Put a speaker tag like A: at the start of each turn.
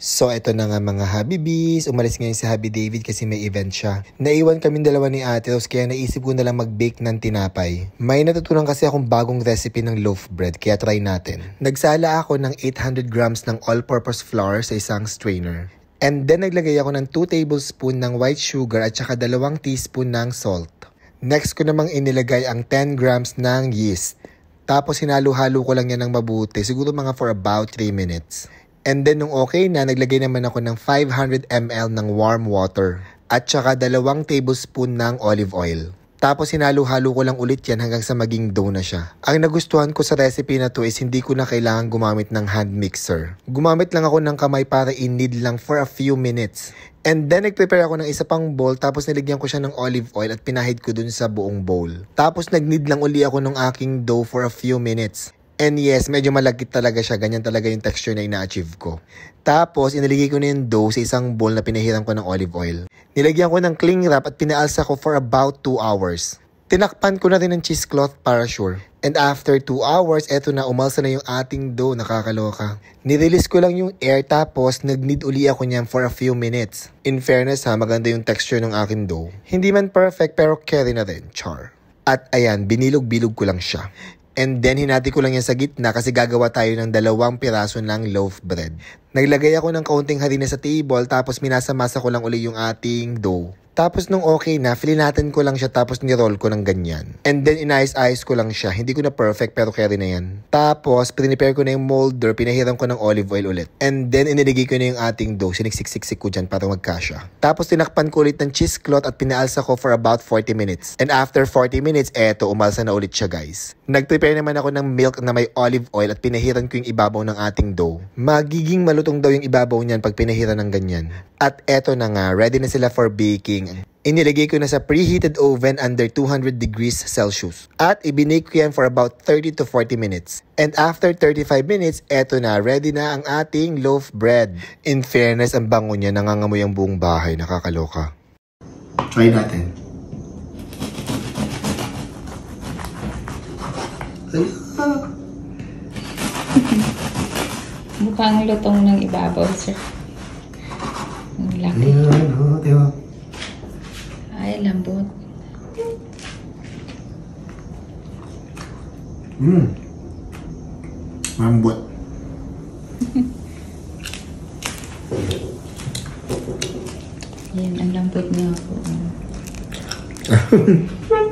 A: So, ito na nga mga Habibis. Umalis ngayon si Habi David kasi may event siya. Naiwan kami dalawa ni Ate Rose kaya naisip ko na lang mag-bake ng tinapay. May natutunan kasi akong bagong recipe ng loaf bread kaya try natin. Nagsala ako ng 800 grams ng all-purpose flour sa isang strainer. And then naglagay ako ng 2 tablespoon ng white sugar at saka 2 teaspoon ng salt. Next ko namang inilagay ang 10 grams ng yeast. Tapos hinalo-halo ko lang yan ng mabuti, siguro mga for about 3 minutes. And then nung okay na, naglagay naman ako ng 500 ml ng warm water at saka dalawang tablespoon ng olive oil. Tapos hinalo-halo ko lang ulit yan hanggang sa maging dough na siya. Ang nagustuhan ko sa recipe na to is hindi ko na kailangan gumamit ng hand mixer. Gumamit lang ako ng kamay para in-knead lang for a few minutes. And then nagprepare ako ng isa pang bowl tapos niligyan ko siya ng olive oil at pinahid ko dun sa buong bowl. Tapos nag-knead lang uli ako ng aking dough for a few minutes. And yes, medyo malagkit talaga siya. Ganyan talaga yung texture na ina-achieve ko. Tapos, inaligay ko na yung dough sa isang bowl na pinahiram ko ng olive oil. Nilagyan ko ng cling wrap at pinaalsa ko for about 2 hours. Tinakpan ko na rin ng cheesecloth para sure. And after 2 hours, eto na, umalsa na yung ating dough. Nakakaloka. Nirelease ko lang yung air tapos nag-knead uli ako niyan for a few minutes. In fairness ha, maganda yung texture ng aking dough. Hindi man perfect pero carry na rin. Char. At ayan, binilog-bilog ko lang siya. And then hinati ko lang yan sa gitna kasi gagawa tayo ng dalawang piraso ng loaf bread. Naglagay ako ng kaunting harina sa table tapos minasamasa ko lang uli yung ating dough. Tapos nung okay na, filinatan ko lang siya tapos niroll ko ng ganyan. And then inayos-ayos ko lang siya. Hindi ko na perfect pero carry na yan. Tapos pinipare ko na yung molder, pinahiram ko ng olive oil ulit. And then iniligay ko na yung ating dough. Siniksiksiksik ko dyan para magkasya. Tapos tinakpan ko ulit ng cheesecloth at pinaalsa ko for about 40 minutes. And after 40 minutes, eto, umalsa na ulit siya guys. Nagprepare naman ako ng milk na may olive oil at pinahiran ko yung ibabaw ng ating dough. Magiging malo lutong daw yung ibabaw niyan pag pinahiran ng ganyan. At eto na nga, ready na sila for baking. Inilagay ko na sa preheated oven under 200 degrees Celsius. At ibinake ko yan for about 30 to 40 minutes. And after 35 minutes, eto na, ready na ang ating loaf bread. In fairness, ang bango niya, nangangamoy ang buong bahay, nakakaloka. Try natin. Ay, ah. Mukhang lutong ng ibabaw, sir. Ang laki. Oh, Ay, lambot. Hmm. Lambot. Yan, ang lambot niya ako.